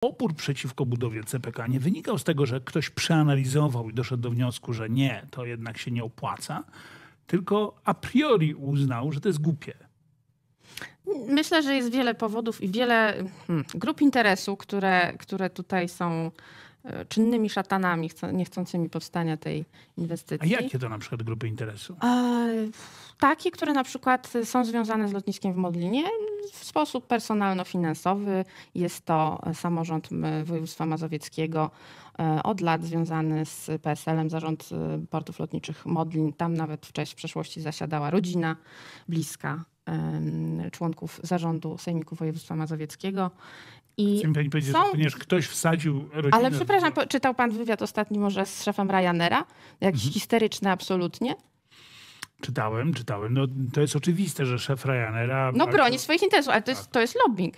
opór przeciwko budowie CPK nie wynikał z tego, że ktoś przeanalizował i doszedł do wniosku, że nie, to jednak się nie opłaca, tylko a priori uznał, że to jest głupie. Myślę, że jest wiele powodów i wiele hmm, grup interesu, które, które tutaj są E, czynnymi szatanami niechcącymi powstania tej inwestycji. A jakie to na przykład grupy interesu? E, takie, które na przykład są związane z lotniskiem w Modlinie w sposób personalno-finansowy. Jest to samorząd województwa mazowieckiego e, od lat związany z PSL-em, zarząd portów lotniczych Modlin. Tam nawet wcześniej w przeszłości zasiadała rodzina bliska członków zarządu Sejmiku Województwa Mazowieckiego. I Chcę pani powiedzieć, są... że ponieważ ktoś wsadził rodzinę... Ale przepraszam, czytał pan wywiad ostatni może z szefem Ryanera? Jakiś mhm. histeryczny absolutnie. Czytałem, czytałem. No, to jest oczywiste, że szef Ryanera. No broni swoich interesów, ale to jest, tak. to jest lobbying.